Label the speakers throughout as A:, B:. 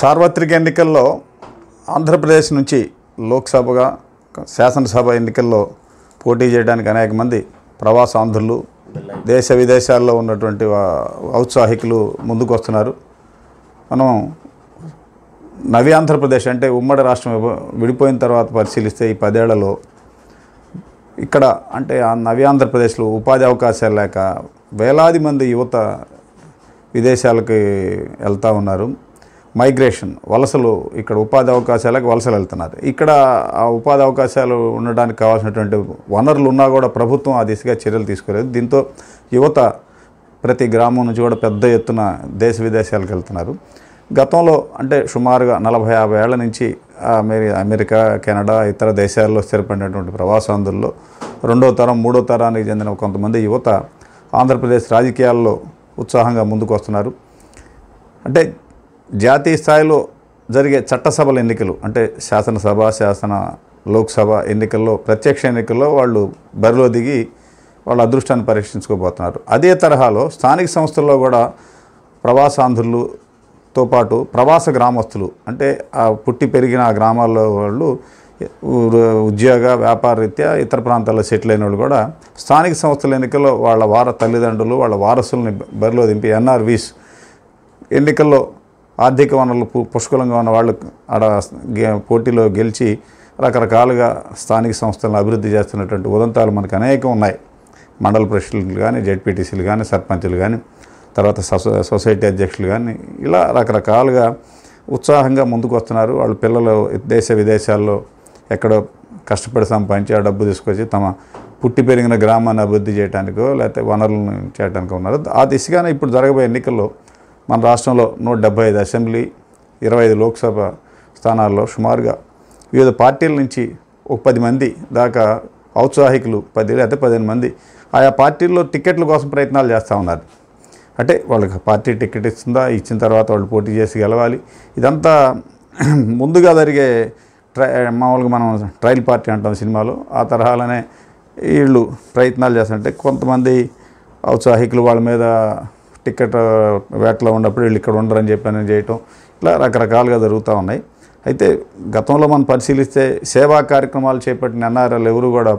A: సార్వత్రిక ఎన్నికల్లో ఆంధ్రప్రదేశ్ నుంచి లోక్సభగా శాసనసభ ఎన్నికల్లో పోటీ చేయడానికి అనేక మంది ప్రవాస ఆంధ్రులు దేశ విదేశాల్లో ఉన్నటువంటి ఔత్సాహికులు ముందుకు వస్తున్నారు మనం నవి ఆంధ్రప్రదేశ్ అంటే ఉమ్మడి రాష్ట్రం విడిపోయిన తర్వాత పరిశీలిస్తే ఈ పదేళ్లలో ఇక్కడ అంటే నవి ఆంధ్రప్రదేశ్లో ఉపాధి అవకాశాలు లేక వేలాది మంది యువత విదేశాలకి వెళ్తూ ఉన్నారు మైగ్రేషన్ వలసలు ఇక్కడ ఉపాధి అవకాశాలకు వలసలు వెళ్తున్నారు ఇక్కడ ఆ ఉపాధి అవకాశాలు ఉండడానికి కావాల్సినటువంటి వనరులు ఉన్నా కూడా ప్రభుత్వం ఆ దిశగా చర్యలు తీసుకోలేదు దీంతో యువత ప్రతి గ్రామం నుంచి కూడా పెద్ద ఎత్తున దేశ విదేశాలకు వెళ్తున్నారు గతంలో అంటే సుమారుగా నలభై యాభై ఏళ్ల నుంచి అమెరికా కెనడా ఇతర దేశాల్లో స్థిరపడినటువంటి ప్రవాసాంధుల్లో రెండో తరం మూడో తరానికి చెందిన కొంతమంది యువత ఆంధ్రప్రదేశ్ రాజకీయాల్లో ఉత్సాహంగా ముందుకు వస్తున్నారు అంటే జాతీయ స్థాయిలో జరిగే చట్టసభల ఎన్నికలు అంటే శాసనసభ శాసన లోక్సభ ఎన్నికల్లో ప్రత్యక్ష ఎన్నికల్లో వాళ్ళు బరిలో దిగి వాళ్ళ అదృష్టాన్ని పరీక్షించుకోబోతున్నారు అదే తరహాలో స్థానిక సంస్థల్లో కూడా ప్రవాసాంధ్రులతో పాటు ప్రవాస గ్రామస్తులు అంటే ఆ పుట్టి పెరిగిన ఆ గ్రామాల్లో వాళ్ళు ఉద్యోగ వ్యాపార రీత్యా ఇతర ప్రాంతాల్లో సెటిల్ అయిన వాళ్ళు కూడా స్థానిక సంస్థల ఎన్నికల్లో వాళ్ళ వార తల్లిదండ్రులు వాళ్ళ వారసుల్ని బరిలో దింపి ఎన్ఆర్వీస్ ఎన్నికల్లో ఆర్థిక వనరులు పుష్కలంగా ఉన్న వాళ్ళు ఆడ పోటీలో గెలిచి రకరకాలుగా స్థానిక సంస్థలను అభివృద్ధి చేస్తున్నటువంటి ఉదంతాలు మనకు అనేకం ఉన్నాయి మండల ప్రెసిడెంట్లు కానీ జెడ్పీటీసీలు కానీ సర్పంచులు కానీ తర్వాత సొసైటీ అధ్యక్షులు కానీ ఇలా రకరకాలుగా ఉత్సాహంగా ముందుకు వస్తున్నారు వాళ్ళు పిల్లలు దేశ విదేశాల్లో ఎక్కడో కష్టపడి సంపాదించి ఆ డబ్బు తీసుకొచ్చి తమ పుట్టి పెరిగిన గ్రామాన్ని అభివృద్ధి చేయడానికో లేకపోతే వనరులను చేయడానికో ఉన్నారు ఆ దిశగానే ఇప్పుడు జరగబోయే ఎన్నికల్లో మన రాష్ట్రంలో నూట డెబ్బై ఐదు అసెంబ్లీ ఇరవై ఐదు లోక్సభ స్థానాల్లో సుమారుగా వివిధ పార్టీల నుంచి ఒక పది మంది దాకా ఔత్సాహికులు పది లేదా పదిహేను మంది ఆయా పార్టీల్లో టికెట్ల కోసం ప్రయత్నాలు చేస్తూ ఉన్నారు అంటే వాళ్ళకి పార్టీ టికెట్ ఇస్తుందా ఇచ్చిన తర్వాత వాళ్ళు పోటీ చేసి గెలవాలి ఇదంతా ముందుగా జరిగే ట్రై మామూలుగా మనం ట్రయల్ పార్టీ అంటాం సినిమాలో ఆ తరహాలోనే వీళ్ళు ప్రయత్నాలు చేస్తుంటే కొంతమంది ఔత్సాహికులు వాళ్ళ మీద టికెట్ వేటలో ఉన్నప్పుడు వీళ్ళు ఇక్కడ ఉండరని చెప్పని చేయటం ఇలా రకరకాలుగా జరుగుతూ ఉన్నాయి అయితే గతంలో మనం పరిశీలిస్తే సేవా కార్యక్రమాలు చేపట్టిన ఎన్ఆర్ఎల్ ఎవరు కూడా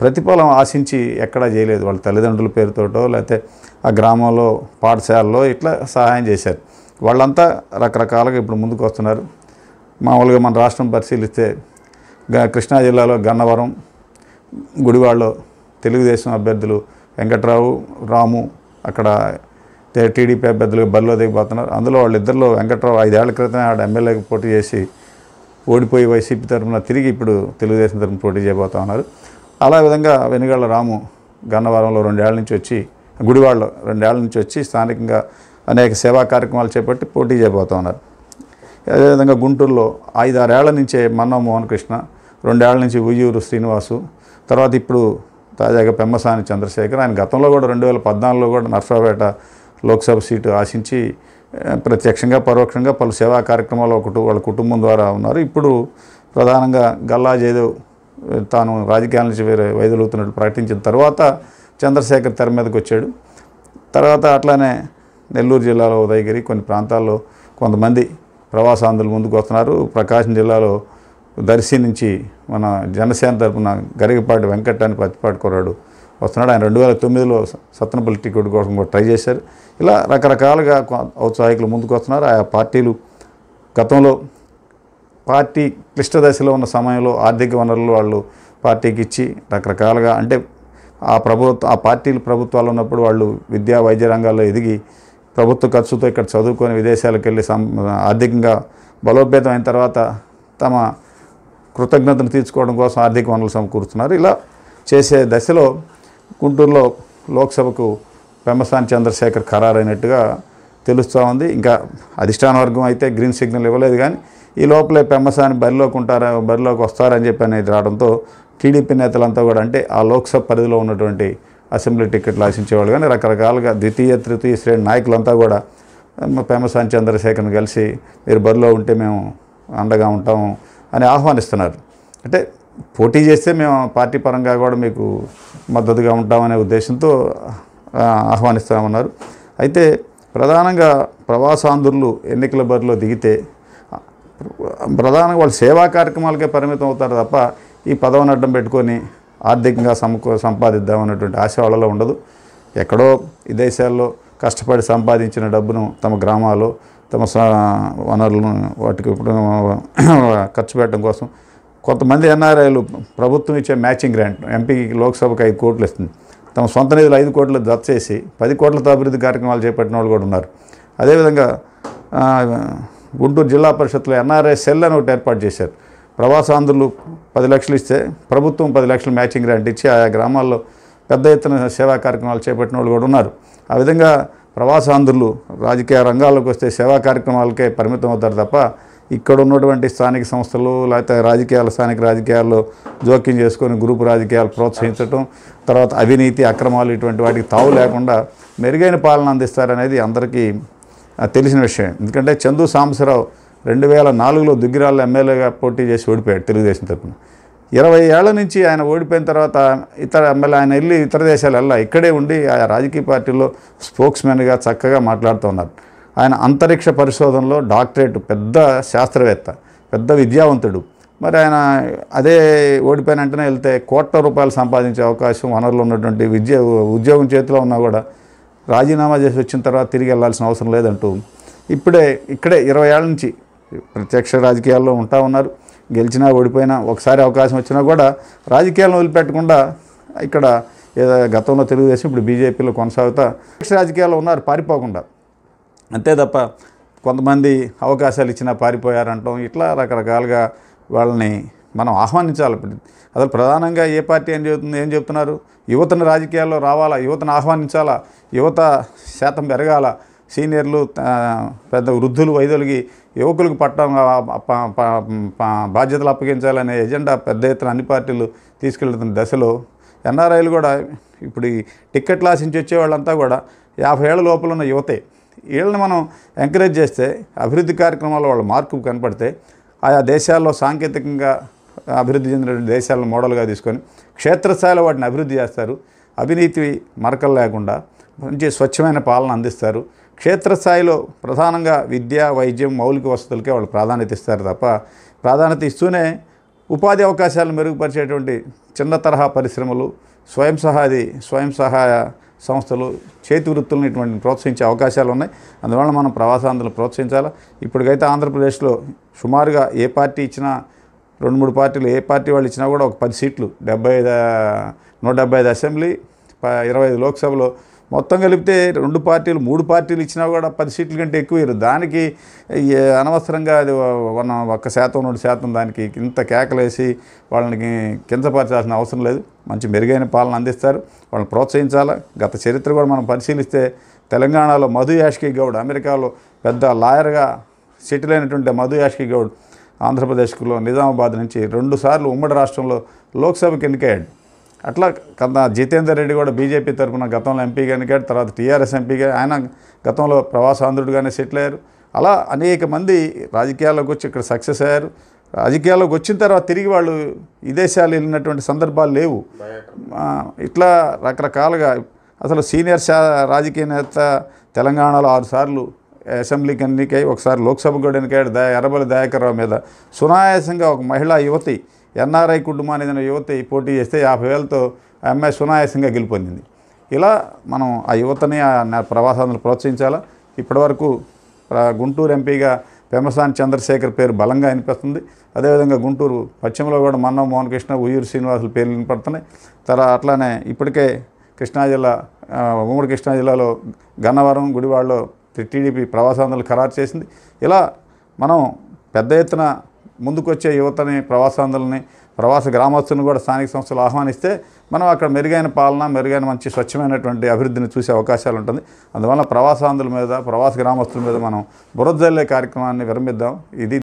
A: ప్రతిఫలం ఆశించి ఎక్కడా చేయలేదు వాళ్ళ తల్లిదండ్రుల పేరుతోటో లేకపోతే ఆ గ్రామంలో పాఠశాలలో ఇట్లా సహాయం చేశారు వాళ్ళంతా రకరకాలుగా ఇప్పుడు ముందుకు వస్తున్నారు మామూలుగా మన రాష్ట్రం పరిశీలిస్తే కృష్ణా జిల్లాలో గన్నవరం గుడివాడలో తెలుగుదేశం అభ్యర్థులు వెంకట్రావు రాము అక్కడ టీడీపీ అభ్యర్థులుగా బరిలో దిగిపోతున్నారు అందులో వాళ్ళిద్దరిలో వెంకట్రావు ఐదేళ్ల క్రితం ఆడ ఎమ్మెల్యేకి పోటీ చేసి ఓడిపోయి వైసీపీ తరఫున తిరిగి ఇప్పుడు తెలుగుదేశం తరఫున పోటీ చేయబోతా ఉన్నారు అలా విధంగా వెనుగాళ్ళ రాము గన్నవరంలో రెండేళ్ల నుంచి వచ్చి గుడివాళ్ళు రెండేళ్ల నుంచి వచ్చి స్థానికంగా అనేక సేవా కార్యక్రమాలు చేపట్టి పోటీ చేయబోతా ఉన్నారు అదేవిధంగా గుంటూరులో ఐదారేళ్ల నుంచే మన్నా మోహన్ కృష్ణ రెండేళ్ల నుంచి ఉయ్యూరు శ్రీనివాసు తర్వాత ఇప్పుడు తాజాగా పెమ్మసాని చంద్రశేఖర్ ఆయన గతంలో కూడా రెండు వేల పద్నాలుగులో కూడా నర్సాపేట లోక్సభ సీటు ఆశించి ప్రత్యక్షంగా పరోక్షంగా పలు సేవా కార్యక్రమాలు ఒకటి వాళ్ళ కుటుంబం ద్వారా ఉన్నారు ఇప్పుడు ప్రధానంగా గల్లా జయదేవ్ తాను రాజకీయాల నుంచి వేరే వైదొలుగుతున్నట్టు ప్రకటించిన తర్వాత చంద్రశేఖర్ తెర మీదకి వచ్చాడు తర్వాత అట్లానే నెల్లూరు జిల్లాలో ఉదయగిరి కొన్ని ప్రాంతాల్లో కొంతమంది ప్రవాసాంధ్రులు ముందుకు వస్తున్నారు ప్రకాశం జిల్లాలో దర్శి నుంచి మన జనసేన తరపున గరిగపాటి వెంకట్ అని పత్తిపాటి వస్తున్నాడు ఆయన రెండు వేల తొమ్మిదిలో సత్తనపల్లి టికెట్ కోసం కూడా ట్రై చేశారు ఇలా రకరకాలుగా ఔత్సాహికులు ముందుకు వస్తున్నారు ఆయా పార్టీలు గతంలో పార్టీ క్లిష్ట దశలో ఉన్న సమయంలో ఆర్థిక వనరులు వాళ్ళు పార్టీకి ఇచ్చి రకరకాలుగా అంటే ఆ ప్రభుత్వ ఆ పార్టీలు ప్రభుత్వాలు ఉన్నప్పుడు వాళ్ళు విద్యా వైద్య రంగాల్లో ఎదిగి ప్రభుత్వ ఖర్చుతో ఇక్కడ చదువుకొని విదేశాలకు వెళ్ళి ఆర్థికంగా బలోపేతం అయిన తర్వాత తమ కృతజ్ఞతను తీర్చుకోవడం కోసం ఆర్థిక వనరులు సమకూరుతున్నారు ఇలా చేసే దశలో గుంటూరులో లోక్సభకు పెంబసాని చంద్రశేఖర్ ఖరారైనట్టుగా తెలుస్తూ ఉంది ఇంకా అధిష్టాన వర్గం అయితే గ్రీన్ సిగ్నల్ ఇవ్వలేదు కానీ ఈ లోపలే పెమ్మసాని బరిలోకి ఉంటారా బరిలోకి వస్తారని చెప్పి అనేది రావడంతో టీడీపీ నేతలంతా కూడా అంటే ఆ లోక్సభ పరిధిలో ఉన్నటువంటి అసెంబ్లీ టికెట్లు ఆశించేవాళ్ళు కానీ రకరకాలుగా ద్వితీయ తృతీయ శ్రేణి నాయకులంతా కూడా పెమ్మసాని చంద్రశేఖర్ని కలిసి మీరు బరిలో ఉంటే మేము అండగా ఉంటాము అని ఆహ్వానిస్తున్నారు అంటే పోటీ చేస్తే మేము పార్టీ పరంగా కూడా మీకు మద్దతుగా ఉంటామనే ఉద్దేశంతో ఆహ్వానిస్తామన్నారు అయితే ప్రధానంగా ప్రవాసాంధ్రులు ఎన్నికల బరిలో దిగితే ప్రధానంగా వాళ్ళు సేవా కార్యక్రమాలకే పరిమితం అవుతారు తప్ప ఈ పదవిని అడ్డం పెట్టుకొని ఆర్థికంగా సమ సంపాదిద్దాం ఆశ వాళ్ళలో ఉండదు ఎక్కడో విదేశాల్లో కష్టపడి సంపాదించిన డబ్బును తమ గ్రామాలు తమ వనరులను వాటికి ఖర్చు పెట్టడం కోసం కొంతమంది ఎన్ఆర్ఐలు ప్రభుత్వం ఇచ్చే మ్యాచింగ్ గ్రాంట్ ఎంపీకి లోక్సభకు ఐదు కోట్లు ఇస్తుంది తమ సొంత నిధులు ఐదు కోట్లు దచ్చేసి పది కోట్లతో అభివృద్ధి కార్యక్రమాలు చేపట్టిన వాళ్ళు కూడా ఉన్నారు అదేవిధంగా గుంటూరు జిల్లా పరిషత్లో ఎన్ఆర్ఐ సెల్ అని ఒకటి ఏర్పాటు చేశారు ప్రవాసాంధ్రులు పది లక్షలు ఇస్తే ప్రభుత్వం పది లక్షలు మ్యాచింగ్ గ్రాంట్ ఇచ్చి ఆయా గ్రామాల్లో పెద్ద ఎత్తున సేవా కార్యక్రమాలు చేపట్టిన వాళ్ళు కూడా ఉన్నారు ఆ విధంగా ప్రవాసాంధ్రులు రాజకీయ రంగాల్లోకి వస్తే సేవా కార్యక్రమాలకే పరిమితం అవుతారు తప్ప ఇక్కడ ఉన్నటువంటి స్థానిక సంస్థలు లేకపోతే రాజకీయాలు స్థానిక రాజకీయాల్లో జోక్యం చేసుకొని గ్రూపు రాజకీయాలు ప్రోత్సహించడం తర్వాత అవినీతి అక్రమాలు ఇటువంటి వాటికి తావు లేకుండా మెరుగైన పాలన అందిస్తారనేది అందరికీ తెలిసిన విషయం ఎందుకంటే చందు సాంబశరావు రెండు వేల నాలుగులో దుగ్గిరాల ఎమ్మెల్యేగా పోటీ చేసి ఓడిపోయాడు తెలుగుదేశం తరఫున ఇరవై ఏళ్ల నుంచి ఆయన ఓడిపోయిన తర్వాత ఇతర ఎమ్మెల్యే ఆయన వెళ్ళి ఇతర దేశాలు వెళ్ళా ఇక్కడే ఉండి ఆ రాజకీయ పార్టీలో స్పోక్స్ చక్కగా చక్కగా మాట్లాడుతున్నారు ఆయన అంతరిక్ష పరిశోధనలో డాక్టరేట్ పెద్ద శాస్త్రవేత్త పెద్ద విద్యావంతుడు మరి ఆయన అదే ఓడిపోయిన వెంటనే వెళ్తే కోట్ల రూపాయలు సంపాదించే అవకాశం వనరులు ఉన్నటువంటి విద్య ఉద్యోగం చేతిలో ఉన్నా కూడా రాజీనామా చేసి వచ్చిన తర్వాత తిరిగి వెళ్లాల్సిన అవసరం లేదంటూ ఇప్పుడే ఇక్కడే ఇరవై ఏళ్ళ నుంచి ప్రత్యక్ష రాజకీయాల్లో ఉంటా ఉన్నారు గెలిచినా ఓడిపోయినా ఒకసారి అవకాశం వచ్చినా కూడా రాజకీయాలను వదిలిపెట్టకుండా ఇక్కడ ఏదో గతంలో తెలుగుదేశం ఇప్పుడు బీజేపీలో కొనసాగుతా ప్రత్యక్ష రాజకీయాల్లో ఉన్నారు పారిపోకుండా అంతే తప్ప కొంతమంది అవకాశాలు ఇచ్చినా పారిపోయారంటాం ఇట్లా రకరకాలుగా వాళ్ళని మనం ఆహ్వానించాలి అసలు ప్రధానంగా ఏ పార్టీ ఏం చెబుతుంది ఏం చెప్తున్నారు యువతను రాజకీయాల్లో రావాలా యువతను ఆహ్వానించాలా యువత శాతం పెరగాల సీనియర్లు పెద్ద వృద్ధులు వైదొలిగి యువకులకు పట్టడం బాధ్యతలు అప్పగించాలనే ఎజెండా పెద్ద ఎత్తున అన్ని పార్టీలు తీసుకెళ్తున్న దశలో ఎన్ఆర్ఐలు కూడా ఇప్పుడు ఈ టిక్కెట్లు ఆశించి వచ్చే వాళ్ళంతా కూడా యాభై ఏళ్ళ లోపల ఉన్న యువతే వీళ్ళని మనం ఎంకరేజ్ చేస్తే అభివృద్ధి కార్యక్రమాల్లో వాళ్ళ మార్పు కనపడితే ఆయా దేశాల్లో సాంకేతికంగా అభివృద్ధి చెందిన దేశాలను మోడల్గా తీసుకొని క్షేత్రస్థాయిలో వాటిని అభివృద్ధి చేస్తారు అవినీతి మరకలు లేకుండా మంచి స్వచ్ఛమైన పాలన అందిస్తారు క్షేత్రస్థాయిలో ప్రధానంగా విద్య వైద్యం మౌలిక వసతులకే వాళ్ళు ప్రాధాన్యత ఇస్తారు తప్ప ప్రాధాన్యత ఇస్తూనే ఉపాధి అవకాశాలు మెరుగుపరిచేటువంటి చిన్న తరహా పరిశ్రమలు స్వయం సహాయ స్వయం సహాయ సంస్థలు చేతి వృత్తులను ఇటువంటి ప్రోత్సహించే అవకాశాలు ఉన్నాయి అందువల్ల మనం ప్రవాసాంధ్రులు ప్రోత్సహించాలి ఇప్పటికైతే ఆంధ్రప్రదేశ్లో సుమారుగా ఏ పార్టీ ఇచ్చినా రెండు మూడు పార్టీలు ఏ పార్టీ వాళ్ళు ఇచ్చినా కూడా ఒక పది సీట్లు డెబ్బై ఐదు నూట డెబ్బై ఐదు అసెంబ్లీ ఇరవై ఐదు లోక్సభలో మొత్తం కలిపితే రెండు పార్టీలు మూడు పార్టీలు ఇచ్చినా కూడా పది సీట్ల కంటే ఎక్కువ ఇరు దానికి అనవసరంగా అది మనం ఒక్క శాతం రెండు శాతం దానికి ఇంత కేకలేసి వాళ్ళని కించపరచాల్సిన అవసరం లేదు మంచి మెరుగైన పాలన అందిస్తారు వాళ్ళని ప్రోత్సహించాలా గత చరిత్ర కూడా మనం పరిశీలిస్తే తెలంగాణలో మధు యాష్కి గౌడ్ అమెరికాలో పెద్ద లాయర్గా సెటిల్ అయినటువంటి మధు యాష్కి గౌడ్ ఆంధ్రప్రదేశ్లో నిజామాబాద్ నుంచి రెండుసార్లు ఉమ్మడి రాష్ట్రంలో లోక్సభకు ఎన్నికయ్యాడు అట్లా కదా జితేందర్ రెడ్డి కూడా బీజేపీ తరఫున గతంలో ఎంపీగా ఎన్నికాడు తర్వాత టీఆర్ఎస్ ఎంపీగా ఆయన గతంలో ప్రవాసాంధ్రుడుగానే సెటిల్ అయ్యారు అలా అనేక మంది రాజకీయాల్లోకి వచ్చి ఇక్కడ సక్సెస్ అయ్యారు రాజకీయాల్లోకి వచ్చిన తర్వాత తిరిగి వాళ్ళు విదేశాలు వెళ్ళినటువంటి సందర్భాలు లేవు ఇట్లా రకరకాలుగా అసలు సీనియర్ రాజకీయ నేత తెలంగాణలో ఆరుసార్లు అసెంబ్లీకి ఎన్నికై ఒకసారి లోక్సభ కూడా ఎన్నికయ్యాడు దయా ఎర్రబలి దయాకర్రావు మీద సునాయాసంగా ఒక మహిళా యువతి ఎన్ఆర్ఐ కుటుంబాన్ని చెందిన యువతి పోటీ చేస్తే యాభై వేలతో ఆ అమ్మాయి సునాయాసంగా గెలుపొందింది ఇలా మనం ఆ యువతని ఆ ప్రవాసాలను ప్రోత్సహించాలా ఇప్పటివరకు గుంటూరు ఎంపీగా పెమసాని చంద్రశేఖర్ పేరు బలంగా వినిపిస్తుంది అదేవిధంగా గుంటూరు పశ్చిమలో కూడా మన్నో మోహన్ కృష్ణ ఉయ్యూరు శ్రీనివాసుల పేర్లు వినపడుతున్నాయి తర్వాత అట్లానే ఇప్పటికే కృష్ణా జిల్లా ఉమ్మడి కృష్ణా జిల్లాలో గన్నవరం గుడివాడలో టీడీపీ ప్రవాసాంధ్రులు ఖరారు చేసింది ఇలా మనం పెద్ద ఎత్తున ముందుకొచ్చే యువతని ప్రవాసాంధ్రులని ప్రవాస గ్రామస్తులను కూడా స్థానిక సంస్థలు ఆహ్వానిస్తే మనం అక్కడ మెరుగైన పాలన మెరుగైన మంచి స్వచ్ఛమైనటువంటి అభివృద్ధిని చూసే అవకాశాలు ఉంటుంది అందువల్ల ప్రవాసాంధ్రుల మీద ప్రవాస గ్రామస్తుల మీద మనం బురద్దల్లే కార్యక్రమాన్ని విరమిద్దాం ఇది